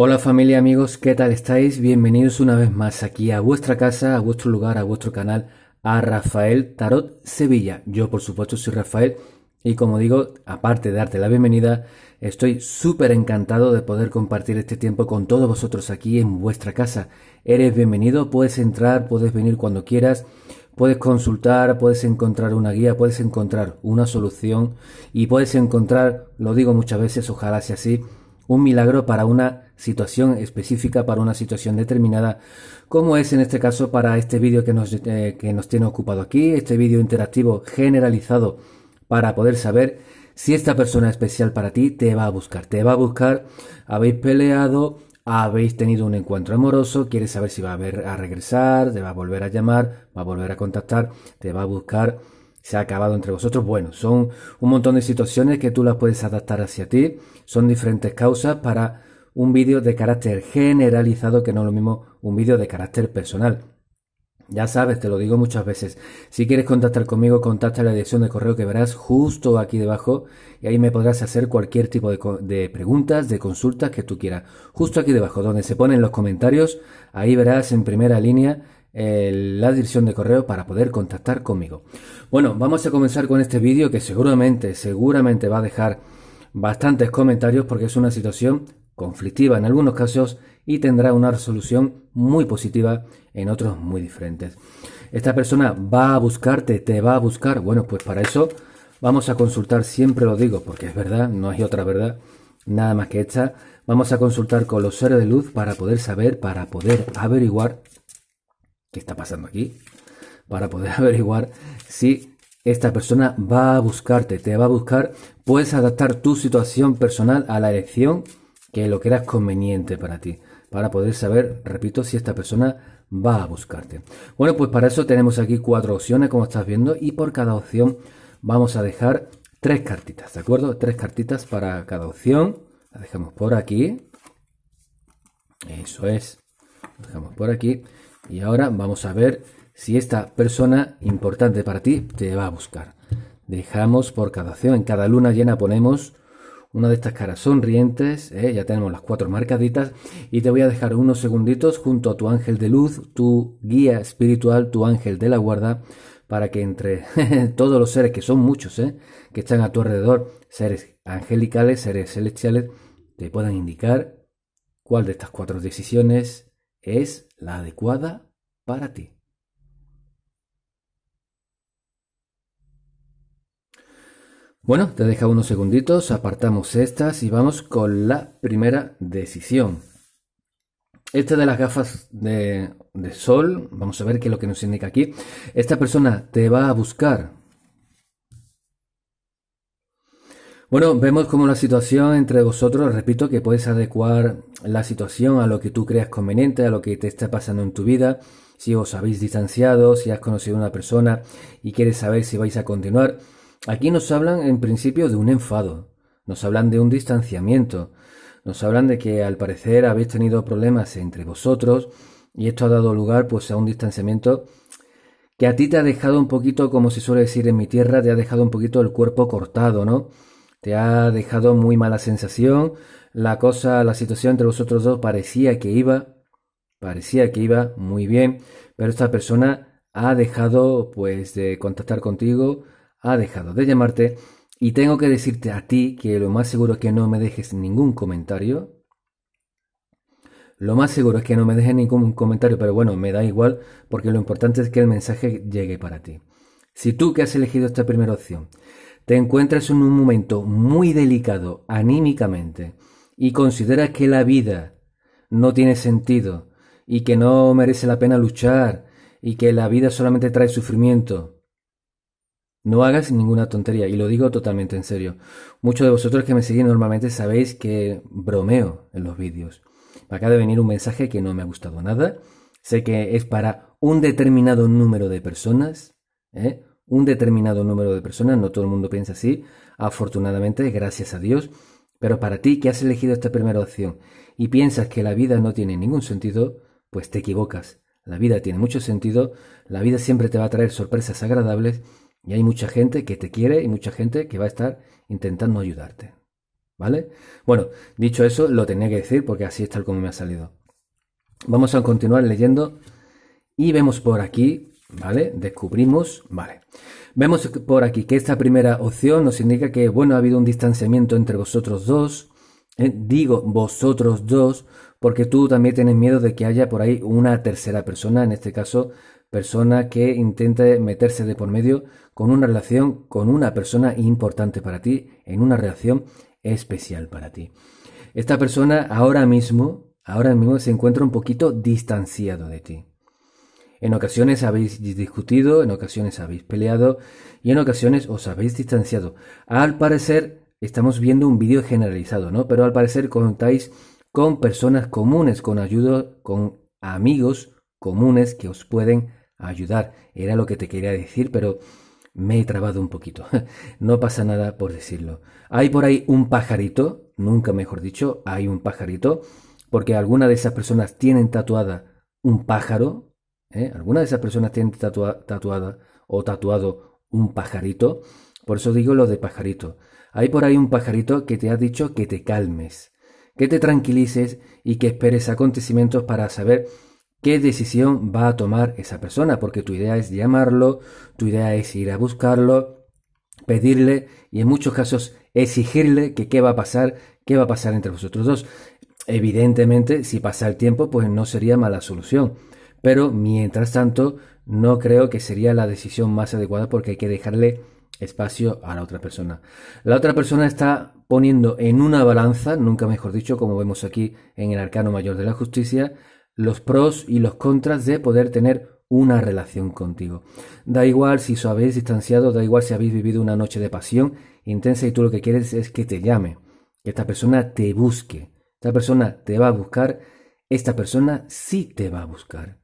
Hola familia, amigos, ¿qué tal estáis? Bienvenidos una vez más aquí a vuestra casa, a vuestro lugar, a vuestro canal, a Rafael Tarot Sevilla. Yo por supuesto soy Rafael y como digo, aparte de darte la bienvenida, estoy súper encantado de poder compartir este tiempo con todos vosotros aquí en vuestra casa. Eres bienvenido, puedes entrar, puedes venir cuando quieras. Puedes consultar, puedes encontrar una guía, puedes encontrar una solución y puedes encontrar, lo digo muchas veces, ojalá sea así, un milagro para una situación específica, para una situación determinada, como es en este caso para este vídeo que, nos, eh, que nos tiene ocupado aquí, este vídeo interactivo generalizado para poder saber si esta persona especial para ti te va a buscar. Te va a buscar, habéis peleado, habéis tenido un encuentro amoroso, quieres saber si va a regresar, te va a volver a llamar, va a volver a contactar, te va a buscar se ha acabado entre vosotros. Bueno, son un montón de situaciones que tú las puedes adaptar hacia ti. Son diferentes causas para un vídeo de carácter generalizado que no es lo mismo un vídeo de carácter personal. Ya sabes, te lo digo muchas veces. Si quieres contactar conmigo, contacta la dirección de correo que verás justo aquí debajo y ahí me podrás hacer cualquier tipo de, preguntas, de consultas que tú quieras. Justo aquí debajo, donde se ponen los comentarios, ahí verás en primera línea la dirección de correo para poder contactar conmigo. Bueno, vamos a comenzar con este vídeo que seguramente, seguramente va a dejar bastantes comentarios porque es una situación conflictiva en algunos casos y tendrá una resolución muy positiva en otros muy diferentes. Esta persona va a buscarte, te va a buscar. Bueno, pues para eso vamos a consultar, siempre lo digo porque es verdad, no hay otra verdad, nada más que esta. Vamos a consultar con los seres de luz para poder saber, para poder averiguar está pasando aquí, para poder averiguar si esta persona va a buscarte, te va a buscar, puedes adaptar tu situación personal a la elección que lo que eras conveniente para ti, para poder saber, repito, si esta persona va a buscarte. Bueno, pues para eso tenemos aquí cuatro opciones, como estás viendo, y por cada opción vamos a dejar tres cartitas, ¿de acuerdo? Tres cartitas para cada opción. dejamos por aquí. Eso es. dejamos por aquí. Y ahora vamos a ver si esta persona importante para ti te va a buscar. Dejamos por cada acción, en cada luna llena ponemos una de estas caras sonrientes, ¿eh? ya tenemos las cuatro marcaditas, y te voy a dejar unos segunditos junto a tu ángel de luz, tu guía espiritual, tu ángel de la guarda, para que entre todos los seres, que son muchos, ¿eh? que están a tu alrededor, seres angelicales, seres celestiales, te puedan indicar cuál de estas cuatro decisiones es la adecuada para ti. Bueno, te deja unos segunditos, apartamos estas y vamos con la primera decisión. Esta de las gafas de, sol, vamos a ver qué es lo que nos indica aquí. Esta persona te va a buscar Bueno, vemos como la situación entre vosotros, repito, que puedes adecuar la situación a lo que tú creas conveniente, a lo que te está pasando en tu vida, si os habéis distanciado, si has conocido a una persona y quieres saber si vais a continuar. Aquí nos hablan en principio de un enfado, nos hablan de un distanciamiento, nos hablan de que al parecer habéis tenido problemas entre vosotros y esto ha dado lugar pues a un distanciamiento que a ti te ha dejado un poquito, como se suele decir en mi tierra, te ha dejado un poquito el cuerpo cortado, ¿no? te ha dejado muy mala sensación. La cosa, la situación entre vosotros dos parecía que iba, parecía que iba muy bien, pero esta persona ha dejado pues de contactar contigo, ha dejado de llamarte y tengo que decirte a ti que lo más seguro es que no me dejes ningún comentario. Lo más seguro es que no me dejes ningún comentario, pero bueno, me da igual porque lo importante es que el mensaje llegue para ti. Si tú que has elegido esta primera opción te encuentras en un momento muy delicado anímicamente y consideras que la vida no tiene sentido y que no merece la pena luchar y que la vida solamente trae sufrimiento. No hagas ninguna tontería, y lo digo totalmente en serio. Muchos de vosotros que me seguís normalmente sabéis que bromeo en los vídeos. Me acaba de venir un mensaje que no me ha gustado nada. Sé que es para un determinado número de personas, ¿eh? un determinado número de personas, no todo el mundo piensa así, afortunadamente, gracias a Dios, pero para ti que has elegido esta primera opción y piensas que la vida no tiene ningún sentido, pues te equivocas. La vida tiene mucho sentido, la vida siempre te va a traer sorpresas agradables y hay mucha gente que te quiere y mucha gente que va a estar intentando ayudarte. ¿Vale? Bueno, dicho eso, lo tenía que decir porque así es tal como me ha salido. Vamos a continuar leyendo y vemos por aquí ¿Vale? Descubrimos, vale. Vemos por aquí que esta primera opción nos indica que, bueno, ha habido un distanciamiento entre vosotros dos. Eh, digo vosotros dos, porque tú también tienes miedo de que haya por ahí una tercera persona, en este caso, persona que intente meterse de por medio con una relación con una persona importante para ti, en una relación especial para ti. Esta persona ahora mismo, ahora mismo se encuentra un poquito distanciado de ti. En ocasiones habéis discutido, en ocasiones habéis peleado y en ocasiones os habéis distanciado. Al parecer, estamos viendo un vídeo generalizado, ¿no? Pero al parecer contáis con personas comunes, con ayuda, con amigos comunes que os pueden ayudar. Era lo que te quería decir, pero me he trabado un poquito. No pasa nada por decirlo. Hay por ahí un pajarito, nunca mejor dicho, hay un pajarito, porque alguna de esas personas tienen tatuada un pájaro, ¿eh? Algunas de esas personas tienen tatuada o tatuado un pajarito. Por eso digo lo de pajarito. Hay por ahí un pajarito que te ha dicho que te calmes, que te tranquilices y que esperes acontecimientos para saber qué decisión va a tomar esa persona, porque tu idea es llamarlo, tu idea es ir a buscarlo, pedirle y en muchos casos exigirle que qué va a pasar, qué va a pasar entre vosotros dos. Evidentemente, si pasa el tiempo, pues no sería mala solución. Pero mientras tanto, no creo que sería la decisión más adecuada porque hay que dejarle espacio a la otra persona. La otra persona está poniendo en una balanza, nunca mejor dicho, como vemos aquí en el arcano mayor de la justicia, los pros y los contras de poder tener una relación contigo. Da igual si os habéis distanciado, da igual si habéis vivido una noche de pasión intensa y tú lo que quieres es que te llame, que esta persona te busque. Esta persona te va a buscar, esta persona sí te va a buscar.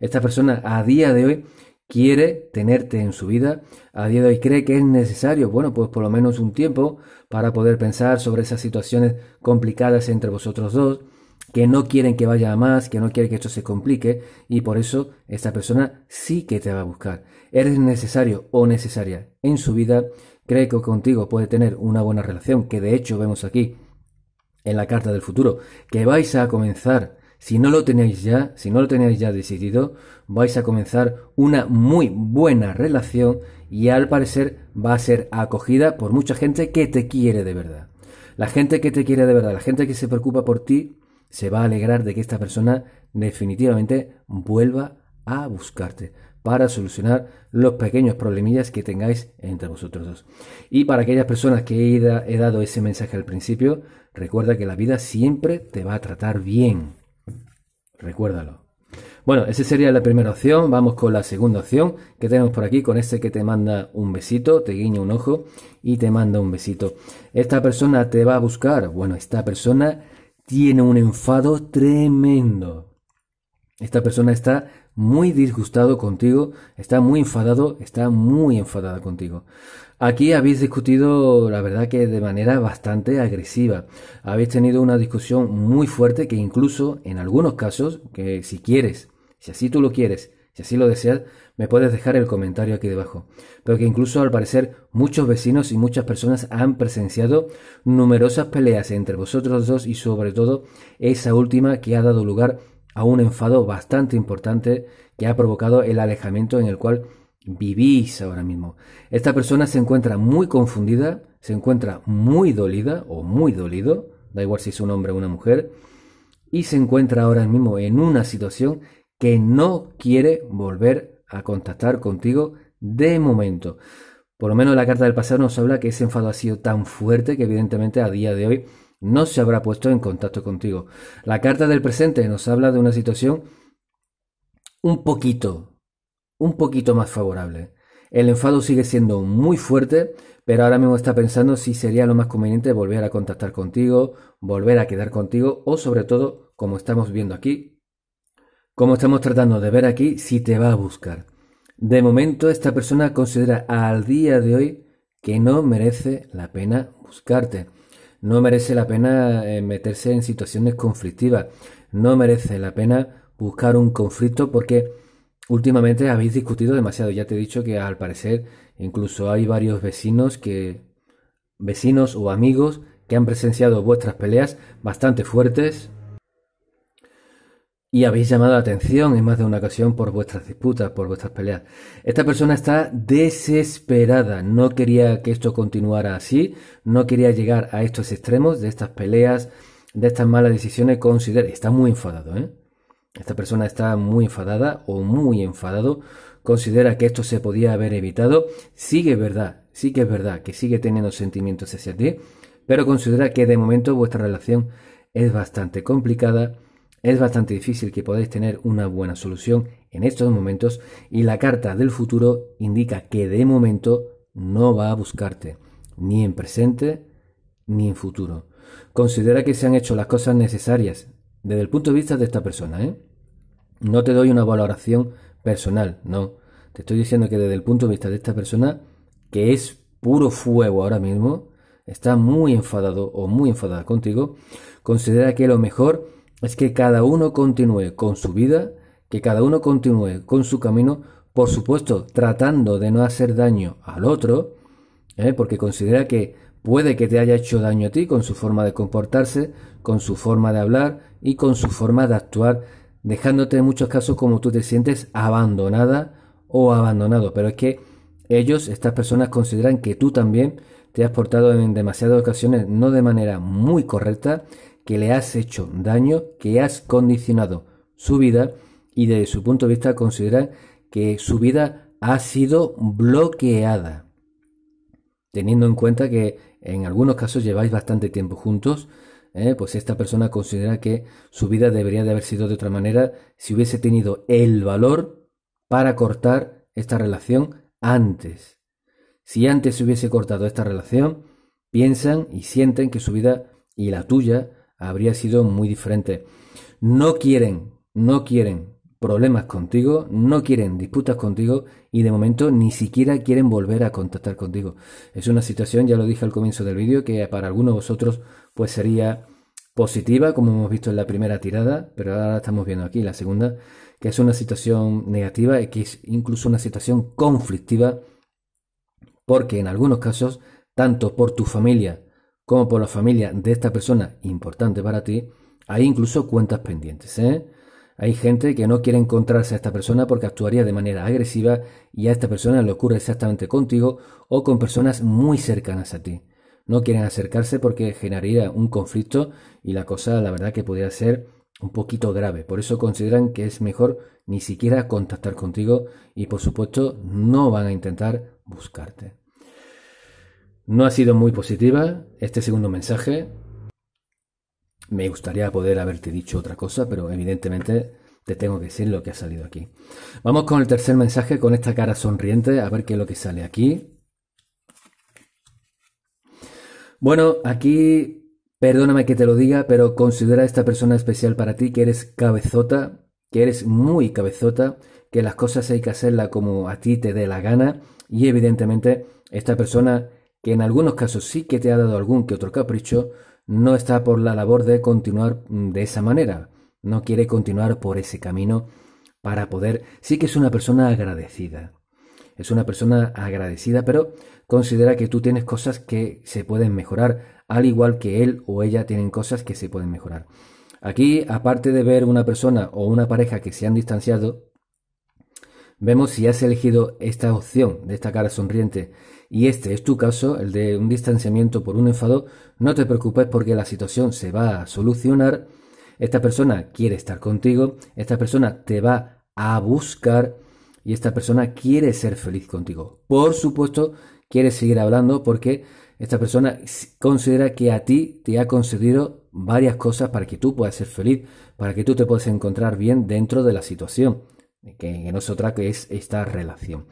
Esta persona a día de hoy quiere tenerte en su vida, a día de hoy cree que es necesario, bueno, pues por lo menos un tiempo para poder pensar sobre esas situaciones complicadas entre vosotros dos, que no quieren que vaya a más, que no quieren que esto se complique y por eso esta persona sí que te va a buscar. Eres necesario o necesaria en su vida, cree que contigo puede tener una buena relación, que de hecho vemos aquí en la carta del futuro, que vais a comenzar si no lo tenéis ya, si no lo tenéis ya decidido, vais a comenzar una muy buena relación y al parecer va a ser acogida por mucha gente que te quiere de verdad. La gente que te quiere de verdad, la gente que se preocupa por ti, se va a alegrar de que esta persona definitivamente vuelva a buscarte para solucionar los pequeños problemillas que tengáis entre vosotros dos. Y para aquellas personas que he, dado ese mensaje al principio, recuerda que la vida siempre te va a tratar bien Recuérdalo. Bueno, esa sería la primera opción. Vamos con la segunda opción que tenemos por aquí, con ese que te manda un besito, te guiña un ojo y te manda un besito. Esta persona te va a buscar. Bueno, esta persona tiene un enfado tremendo. Esta persona está muy disgustado contigo, está muy enfadado, está muy enfadada contigo. Aquí habéis discutido, la verdad que de manera bastante agresiva. Habéis tenido una discusión muy fuerte que incluso en algunos casos, que si quieres, si así tú lo quieres, si así lo deseas, me puedes dejar el comentario aquí debajo. Pero que incluso al parecer muchos vecinos y muchas personas han presenciado numerosas peleas entre vosotros dos y sobre todo esa última que ha dado lugar a un enfado bastante importante que ha provocado el alejamiento en el cual vivís ahora mismo. Esta persona se encuentra muy confundida, se encuentra muy dolida o muy dolido, da igual si es un hombre o una mujer, y se encuentra ahora mismo en una situación que no quiere volver a contactar contigo de momento. Por lo menos la carta del pasado nos habla que ese enfado ha sido tan fuerte que evidentemente a día de hoy no se habrá puesto en contacto contigo. La carta del presente nos habla de una situación un poquito un poquito más favorable. El enfado sigue siendo muy fuerte, pero ahora mismo está pensando si sería lo más conveniente volver a contactar contigo, volver a quedar contigo o sobre todo, como estamos viendo aquí, como estamos tratando de ver aquí, si te va a buscar. De momento esta persona considera al día de hoy que no merece la pena buscarte. No merece la pena eh, meterse en situaciones conflictivas. No merece la pena buscar un conflicto porque últimamente habéis discutido demasiado. Ya te he dicho que al parecer incluso hay varios vecinos que vecinos o amigos que han presenciado vuestras peleas bastante fuertes y habéis llamado la atención en más de una ocasión por vuestras disputas, por vuestras peleas. Esta persona está desesperada, no quería que esto continuara así, no quería llegar a estos extremos de estas peleas, de estas malas decisiones, considera, está muy enfadado, ¿eh? Esta persona está muy enfadada o muy enfadado, considera que esto se podía haber evitado, sigue verdad, sí que es verdad que sigue teniendo sentimientos hacia ti, pero considera que de momento vuestra relación es bastante complicada, es bastante difícil que podáis tener una buena solución en estos momentos y la carta del futuro indica que de momento no va a buscarte, ni en presente ni en futuro. Considera que se han hecho las cosas necesarias desde el punto de vista de esta persona, ¿eh? No te doy una valoración personal, no. Te estoy diciendo que desde el punto de vista de esta persona, que es puro fuego ahora mismo, está muy enfadado o muy enfadada contigo, considera que lo mejor es que cada uno continúe con su vida, que cada uno continúe con su camino, por supuesto tratando de no hacer daño al otro, ¿eh? porque considera que puede que te haya hecho daño a ti con su forma de comportarse, con su forma de hablar y con su forma de actuar, dejándote en muchos casos como tú te sientes abandonada o abandonado. Pero es que ellos, estas personas, consideran que tú también te has portado en demasiadas ocasiones no de manera muy correcta, que le has hecho daño, que has condicionado su vida y desde su punto de vista consideran que su vida ha sido bloqueada. Teniendo en cuenta que en algunos casos lleváis bastante tiempo juntos, ¿eh? pues esta persona considera que su vida debería de haber sido de otra manera si hubiese tenido el valor para cortar esta relación antes. Si antes se hubiese cortado esta relación, piensan y sienten que su vida y la tuya habría sido muy diferente. No quieren, no quieren problemas contigo, no quieren disputas contigo y de momento ni siquiera quieren volver a contactar contigo. Es una situación, ya lo dije al comienzo del vídeo, que para algunos de vosotros pues sería positiva, como hemos visto en la primera tirada, pero ahora estamos viendo aquí la segunda, que es una situación negativa y que es incluso una situación conflictiva, porque en algunos casos, tanto por tu familia como por la familia de esta persona importante para ti, hay incluso cuentas pendientes, ¿eh? Hay gente que no quiere encontrarse a esta persona porque actuaría de manera agresiva y a esta persona le ocurre exactamente contigo o con personas muy cercanas a ti. No quieren acercarse porque generaría un conflicto y la cosa la verdad que podría ser un poquito grave. Por eso consideran que es mejor ni siquiera contactar contigo y por supuesto no van a intentar buscarte. No ha sido muy positiva este segundo mensaje. Me gustaría poder haberte dicho otra cosa, pero evidentemente te tengo que decir lo que ha salido aquí. Vamos con el tercer mensaje, con esta cara sonriente, a ver qué es lo que sale aquí. Bueno, aquí, perdóname que te lo diga, pero considera a esta persona especial para ti que eres cabezota, que eres muy cabezota, que las cosas hay que hacerlas como a ti te dé la gana y evidentemente esta persona que en algunos casos sí que te ha dado algún que otro capricho, no está por la labor de continuar mm, de esa manera, no quiere continuar por ese camino para poder, sí que es una persona agradecida. Es una persona agradecida, pero considera que tú tienes cosas que se pueden mejorar, al igual que él o ella tienen cosas que se pueden mejorar. Aquí, aparte de ver una persona o una pareja que se han distanciado, vemos si has elegido esta opción de esta cara sonriente y este es tu caso, el de un distanciamiento por un enfado, no te preocupes porque la situación se va a solucionar, esta persona quiere estar contigo, esta persona te va a buscar y esta persona quiere ser feliz contigo. Por supuesto, quiere seguir hablando porque esta persona considera que a ti te ha concedido varias cosas para que tú puedas ser feliz, para que tú te puedas encontrar bien dentro de la situación, que, no es otra que es esta relación.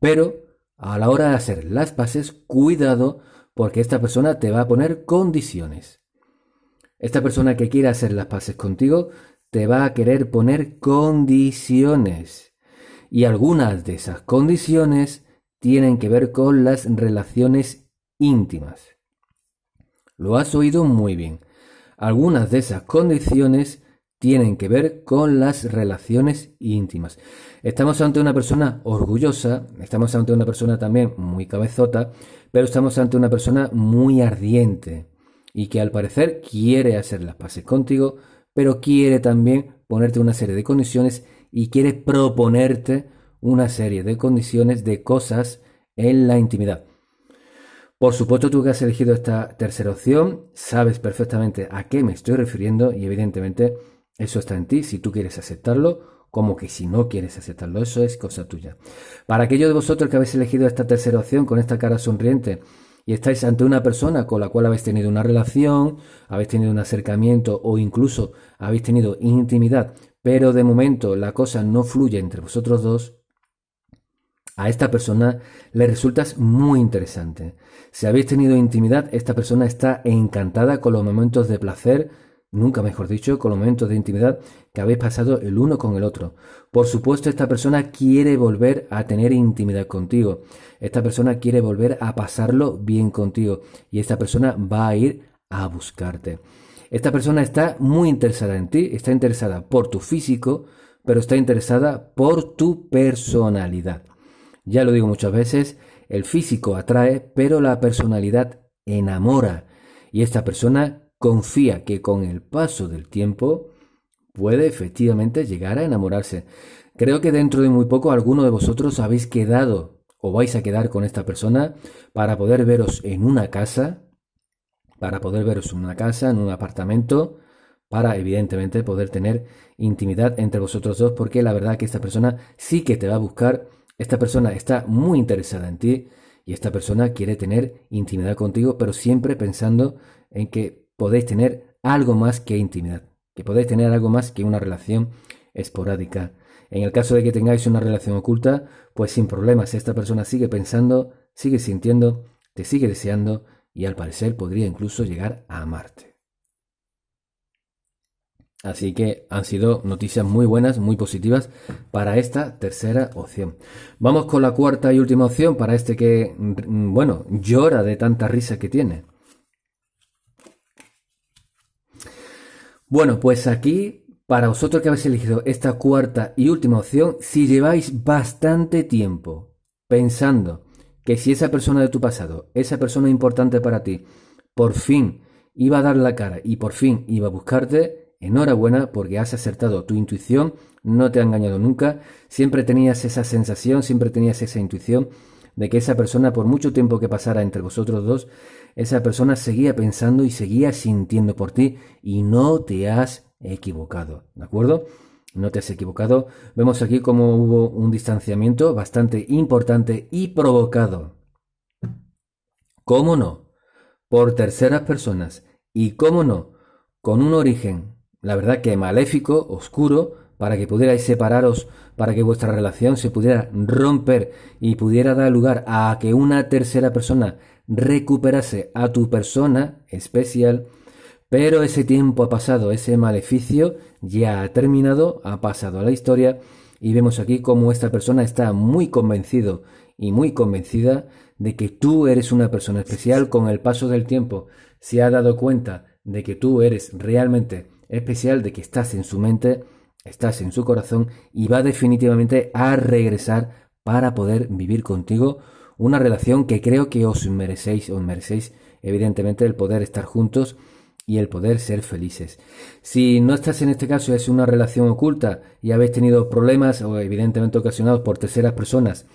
Pero a la hora de hacer las paces, cuidado porque esta persona te va a poner condiciones. Esta persona que quiera hacer las paces contigo te va a querer poner condiciones. Y algunas de esas condiciones tienen que ver con las relaciones íntimas. Lo has oído muy bien. Algunas de esas condiciones tienen que ver con las relaciones íntimas. Estamos ante una persona orgullosa, estamos ante una persona también muy cabezota, pero estamos ante una persona muy ardiente y que al parecer quiere hacer las paces contigo, pero quiere también ponerte una serie de condiciones y quiere proponerte una serie de condiciones de cosas en la intimidad. Por supuesto, tú que has elegido esta tercera opción, sabes perfectamente a qué me estoy refiriendo y evidentemente eso está en ti, si tú quieres aceptarlo, como que si no quieres aceptarlo, eso es cosa tuya. Para aquellos de vosotros que habéis elegido esta tercera opción con esta cara sonriente y estáis ante una persona con la cual habéis tenido una relación, habéis tenido un acercamiento o incluso habéis tenido intimidad, pero de momento la cosa no fluye entre vosotros dos, a esta persona le resultas muy interesante. Si habéis tenido intimidad, esta persona está encantada con los momentos de placer nunca mejor dicho, con los momentos de intimidad que habéis pasado el uno con el otro. Por supuesto, esta persona quiere volver a tener intimidad contigo. Esta persona quiere volver a pasarlo bien contigo. Y esta persona va a ir a buscarte. Esta persona está muy interesada en ti, está interesada por tu físico, pero está interesada por tu personalidad. Ya lo digo muchas veces, el físico atrae, pero la personalidad enamora. Y esta persona confía que con el paso del tiempo puede efectivamente llegar a enamorarse. Creo que dentro de muy poco alguno de vosotros habéis quedado o vais a quedar con esta persona para poder veros en una casa, para poder veros en una casa, en un apartamento, para evidentemente poder tener intimidad entre vosotros dos, porque la verdad que esta persona sí que te va a buscar, esta persona está muy interesada en ti y esta persona quiere tener intimidad contigo, pero siempre pensando en que podéis tener algo más que intimidad, que podéis tener algo más que una relación esporádica. En el caso de que tengáis una relación oculta, pues sin problemas, esta persona sigue pensando, sigue sintiendo, te sigue deseando y al parecer podría incluso llegar a amarte. Así que han sido noticias muy buenas, muy positivas para esta tercera opción. Vamos con la cuarta y última opción para este que, mm, mm, bueno, llora de tanta risa que tiene. Bueno, pues aquí, para vosotros que habéis elegido esta cuarta y última opción, si lleváis bastante tiempo pensando que si esa persona de tu pasado, esa persona importante para ti, por fin iba a dar la cara y por fin iba a buscarte, enhorabuena porque has acertado tu intuición, no te ha engañado nunca, siempre tenías esa sensación, siempre tenías esa intuición de que esa persona, por mucho tiempo que pasara entre vosotros dos, esa persona seguía pensando y seguía sintiendo por ti y no te has equivocado, ¿de acuerdo? No te has equivocado. Vemos aquí cómo hubo un distanciamiento bastante importante y provocado. ¿Cómo no? Por terceras personas. Y cómo no? Con un origen, la verdad que maléfico, oscuro, para que pudierais separaros, para que vuestra relación se pudiera romper y pudiera dar lugar a que una tercera persona recuperase a tu persona especial, pero ese tiempo ha pasado, ese maleficio ya ha terminado, ha pasado a la historia y vemos aquí cómo esta persona está muy convencido y muy convencida de que tú eres una persona especial con el paso del tiempo. Se ha dado cuenta de que tú eres realmente especial, de que estás en su mente estás en su corazón y va definitivamente a regresar para poder vivir contigo una relación que creo que os merecéis, os merecéis evidentemente el poder estar juntos y el poder ser felices. Si no estás en este caso, es una relación oculta y habéis tenido problemas o evidentemente ocasionados por terceras personas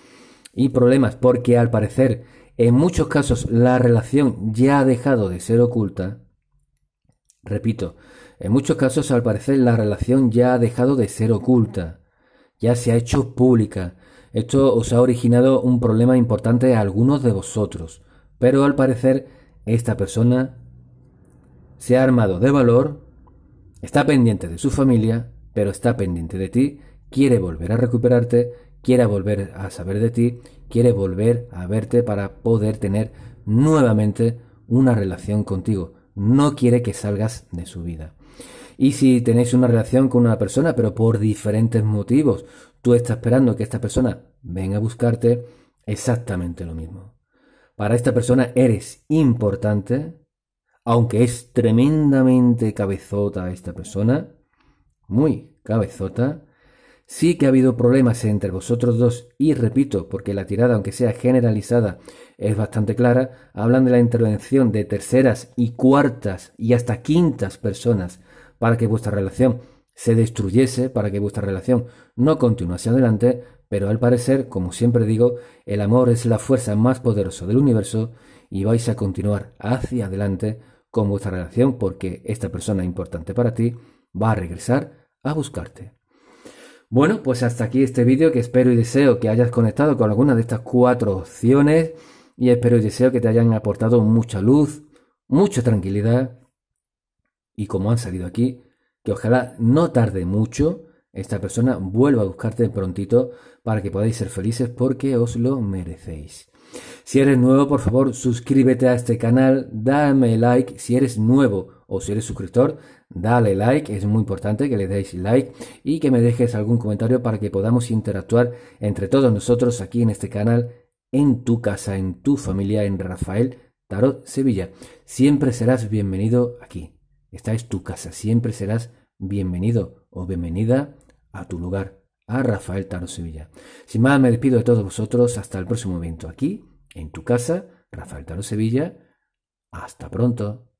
y problemas porque al parecer en muchos casos la relación ya ha dejado de ser oculta, repito, en muchos casos, al parecer, la relación ya ha dejado de ser oculta, ya se ha hecho pública. Esto os ha originado un problema importante a algunos de vosotros, pero al parecer esta persona se ha armado de valor, está pendiente de su familia, pero está pendiente de ti, quiere volver a recuperarte, quiere volver a saber de ti, quiere volver a verte para poder tener nuevamente una relación contigo. No quiere que salgas de su vida. Y si tenéis una relación con una persona, pero por diferentes motivos, tú estás esperando que esta persona venga a buscarte, exactamente lo mismo. Para esta persona eres importante, aunque es tremendamente cabezota esta persona, muy cabezota, sí que ha habido problemas entre vosotros dos y repito, porque la tirada, aunque sea generalizada, es bastante clara, hablan de la intervención de terceras y cuartas y hasta quintas personas para que vuestra relación se destruyese, para que vuestra relación no continuase adelante, pero al parecer, como siempre digo, el amor es la fuerza más poderosa del universo y vais a continuar hacia adelante con vuestra relación porque esta persona importante para ti va a regresar a buscarte. Bueno, pues hasta aquí este vídeo que espero y deseo que hayas conectado con alguna de estas cuatro opciones y espero y deseo que te hayan aportado mucha luz, mucha tranquilidad y como han salido aquí, que ojalá no tarde mucho esta persona vuelva a buscarte prontito para que podáis ser felices porque os lo merecéis. Si eres nuevo, por favor, suscríbete a este canal, dame like. Si eres nuevo o si eres suscriptor, dale like. Es muy importante que le deis like y que me dejes algún comentario para que podamos interactuar entre todos nosotros aquí en este canal, en tu casa, en tu familia, en Rafael Tarot Sevilla. Siempre serás bienvenido aquí. Esta es tu casa, siempre serás bienvenido o bienvenida a tu lugar, a Rafael Taro Sevilla. Sin más, me despido de todos vosotros hasta el próximo evento aquí, en tu casa, Rafael Taro Sevilla. Hasta pronto.